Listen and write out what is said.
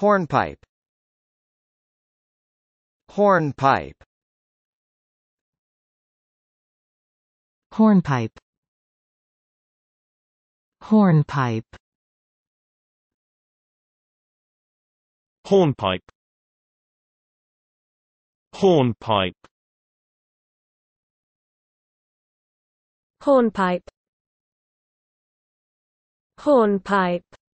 Hornpipe Hornpipe Hornpipe Hornpipe Hornpipe Hornpipe Hornpipe Hornpipe